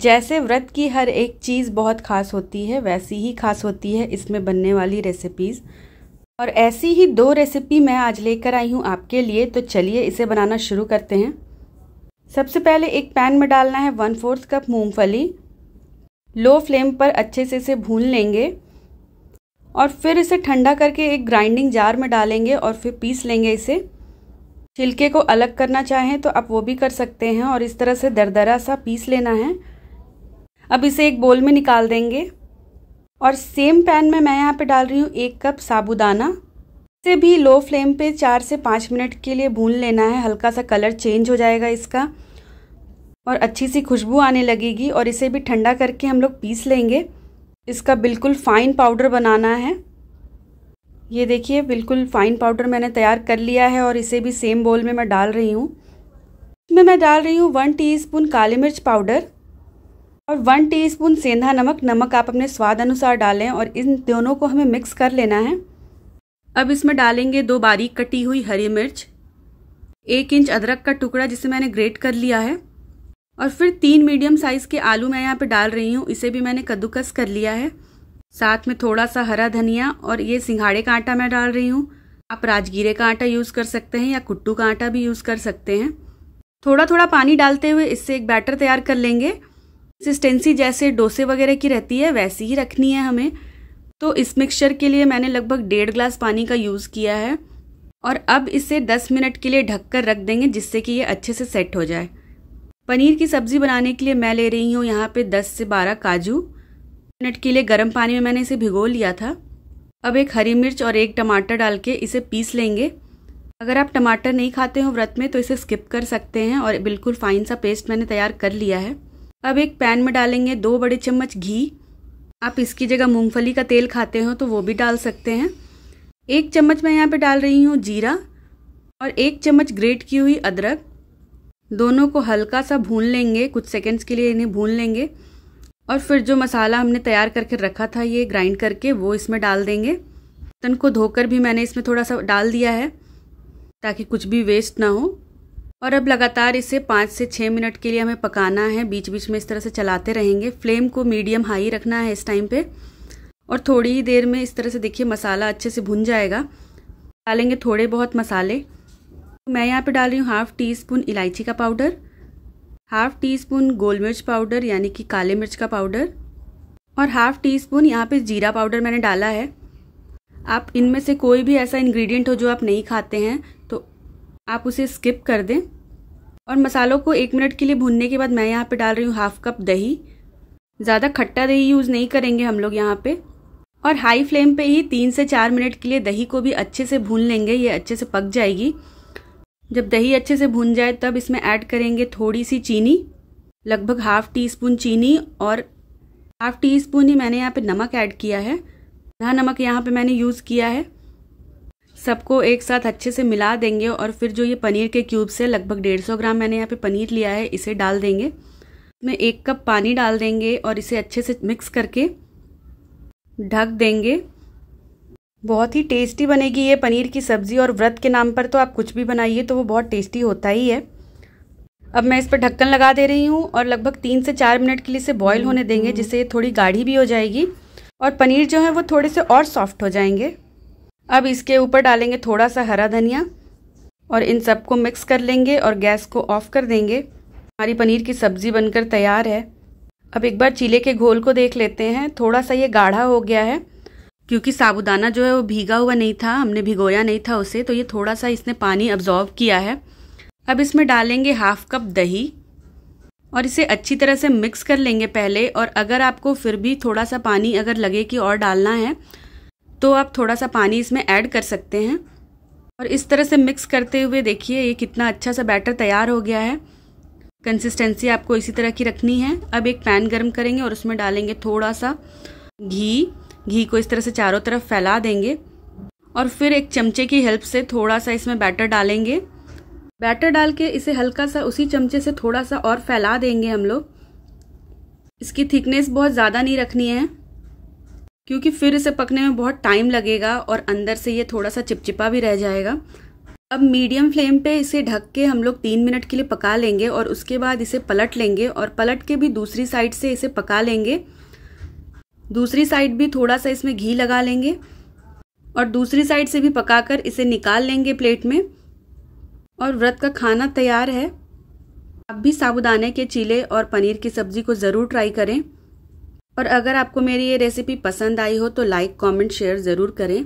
जैसे व्रत की हर एक चीज़ बहुत खास होती है वैसी ही खास होती है इसमें बनने वाली रेसिपीज़ और ऐसी ही दो रेसिपी मैं आज लेकर आई हूँ आपके लिए तो चलिए इसे बनाना शुरू करते हैं सबसे पहले एक पैन में डालना है वन फोर्थ कप मूंगफली लो फ्लेम पर अच्छे से इसे भून लेंगे और फिर इसे ठंडा करके एक ग्राइंडिंग जार में डालेंगे और फिर पीस लेंगे इसे छिलके को अलग करना चाहें तो आप वो भी कर सकते हैं और इस तरह से दरदरा सा पीस लेना है अब इसे एक बोल में निकाल देंगे और सेम पैन में मैं यहाँ पे डाल रही हूँ एक कप साबुदाना इसे भी लो फ्लेम पे चार से पाँच मिनट के लिए भून लेना है हल्का सा कलर चेंज हो जाएगा इसका और अच्छी सी खुशबू आने लगेगी और इसे भी ठंडा करके हम लोग पीस लेंगे इसका बिल्कुल फ़ाइन पाउडर बनाना है ये देखिए बिल्कुल फ़ाइन पाउडर मैंने तैयार कर लिया है और इसे भी सेम बोल में मैं डाल रही हूँ इसमें मैं डाल रही हूँ वन टीस्पून काली मिर्च पाउडर और वन टीस्पून सेंधा नमक नमक आप अपने स्वाद अनुसार डालें और इन दोनों को हमें मिक्स कर लेना है अब इसमें डालेंगे दो बारीक कटी हुई हरी मिर्च एक इंच अदरक का टुकड़ा जिसे मैंने ग्रेट कर लिया है और फिर तीन मीडियम साइज़ के आलू मैं यहाँ पे डाल रही हूँ इसे भी मैंने कद्दूकस कर लिया है साथ में थोड़ा सा हरा धनिया और ये सिंघाड़े का आटा मैं डाल रही हूँ आप राजगीरे का आटा यूज़ कर सकते हैं या कुट्टू का आटा भी यूज़ कर सकते हैं थोड़ा थोड़ा पानी डालते हुए इससे एक बैटर तैयार कर लेंगे सिस्टेंसी जैसे डोसे वगैरह की रहती है वैसी ही रखनी है हमें तो इस मिक्सचर के लिए मैंने लगभग डेढ़ ग्लास पानी का यूज़ किया है और अब इसे 10 मिनट के लिए ढककर रख देंगे जिससे कि ये अच्छे से सेट हो जाए पनीर की सब्ज़ी बनाने के लिए मैं ले रही हूँ यहाँ पे 10 से 12 काजू मिनट के लिए गर्म पानी में मैंने इसे भिगो लिया था अब एक हरी मिर्च और एक टमाटर डाल के इसे पीस लेंगे अगर आप टमाटर नहीं खाते हो व्रत में तो इसे स्किप कर सकते हैं और बिल्कुल फाइन सा पेस्ट मैंने तैयार कर लिया है अब एक पैन में डालेंगे दो बड़े चम्मच घी आप इसकी जगह मूंगफली का तेल खाते हो तो वो भी डाल सकते हैं एक चम्मच मैं यहाँ पे डाल रही हूँ जीरा और एक चम्मच ग्रेट की हुई अदरक दोनों को हल्का सा भून लेंगे कुछ सेकेंड्स के लिए इन्हें भून लेंगे और फिर जो मसाला हमने तैयार करके रखा था ये ग्राइंड करके वो इसमें डाल देंगे तन को धोकर भी मैंने इसमें थोड़ा सा डाल दिया है ताकि कुछ भी वेस्ट ना हो और अब लगातार इसे पाँच से छः मिनट के लिए हमें पकाना है बीच बीच में इस तरह से चलाते रहेंगे फ्लेम को मीडियम हाई रखना है इस टाइम पे और थोड़ी ही देर में इस तरह से देखिए मसाला अच्छे से भुन जाएगा डालेंगे थोड़े बहुत मसाले तो मैं यहाँ पे डाल रही हूँ हाफ़ टी स्पून इलायची का पाउडर हाफ़ टी स्पून गोल मिर्च पाउडर यानी कि काले मिर्च का पाउडर और हाफ़ टी स्पून यहाँ पर जीरा पाउडर मैंने डाला है आप इनमें से कोई भी ऐसा इन्ग्रीडियंट हो जो आप नहीं खाते हैं आप उसे स्किप कर दें और मसालों को एक मिनट के लिए भूनने के बाद मैं यहाँ पे डाल रही हूँ हाफ कप दही ज़्यादा खट्टा दही यूज़ नहीं करेंगे हम लोग यहाँ पे और हाई फ्लेम पे ही तीन से चार मिनट के लिए दही को भी अच्छे से भून लेंगे ये अच्छे से पक जाएगी जब दही अच्छे से भून जाए तब इसमें ऐड करेंगे थोड़ी सी चीनी लगभग हाफ टी स्पून चीनी और हाफ टी स्पून ही मैंने यहाँ पर नमक ऐड किया है यहाँ नमक यहाँ पर मैंने यूज़ किया है सबको एक साथ अच्छे से मिला देंगे और फिर जो ये पनीर के क्यूब्स है लगभग डेढ़ सौ ग्राम मैंने यहाँ पे पनीर लिया है इसे डाल देंगे इसमें एक कप पानी डाल देंगे और इसे अच्छे से मिक्स करके ढक देंगे बहुत ही टेस्टी बनेगी ये पनीर की सब्ज़ी और व्रत के नाम पर तो आप कुछ भी बनाइए तो वो बहुत टेस्टी होता ही है अब मैं इस पर ढक्कन लगा दे रही हूँ और लगभग तीन से चार मिनट के लिए इसे बॉयल होने देंगे जिससे ये थोड़ी गाढ़ी भी हो जाएगी और पनीर जो है वो थोड़े से और सॉफ्ट हो जाएंगे अब इसके ऊपर डालेंगे थोड़ा सा हरा धनिया और इन सबको मिक्स कर लेंगे और गैस को ऑफ कर देंगे हमारी पनीर की सब्ज़ी बनकर तैयार है अब एक बार चीले के घोल को देख लेते हैं थोड़ा सा ये गाढ़ा हो गया है क्योंकि साबुदाना जो है वो भीगा हुआ नहीं था हमने भिगोया नहीं था उसे तो ये थोड़ा सा इसने पानी अब्जॉर्व किया है अब इसमें डालेंगे हाफ कप दही और इसे अच्छी तरह से मिक्स कर लेंगे पहले और अगर आपको फिर भी थोड़ा सा पानी अगर लगे कि और डालना है तो आप थोड़ा सा पानी इसमें ऐड कर सकते हैं और इस तरह से मिक्स करते हुए देखिए ये कितना अच्छा सा बैटर तैयार हो गया है कंसिस्टेंसी आपको इसी तरह की रखनी है अब एक पैन गर्म करेंगे और उसमें डालेंगे थोड़ा सा घी घी को इस तरह से चारों तरफ फैला देंगे और फिर एक चमचे की हेल्प से थोड़ा सा इसमें बैटर डालेंगे बैटर डाल के इसे हल्का सा उसी चमचे से थोड़ा सा और फैला देंगे हम लोग इसकी थिकनेस बहुत ज़्यादा नहीं रखनी है क्योंकि फिर इसे पकने में बहुत टाइम लगेगा और अंदर से ये थोड़ा सा चिपचिपा भी रह जाएगा अब मीडियम फ्लेम पे इसे ढक के हम लोग तीन मिनट के लिए पका लेंगे और उसके बाद इसे पलट लेंगे और पलट के भी दूसरी साइड से इसे पका लेंगे दूसरी साइड भी थोड़ा सा इसमें घी लगा लेंगे और दूसरी साइड से भी पकाकर इसे निकाल लेंगे प्लेट में और व्रत का खाना तैयार है आप भी साबुदाने के चीले और पनीर की सब्ज़ी को ज़रूर ट्राई करें और अगर आपको मेरी ये रेसिपी पसंद आई हो तो लाइक कमेंट शेयर ज़रूर करें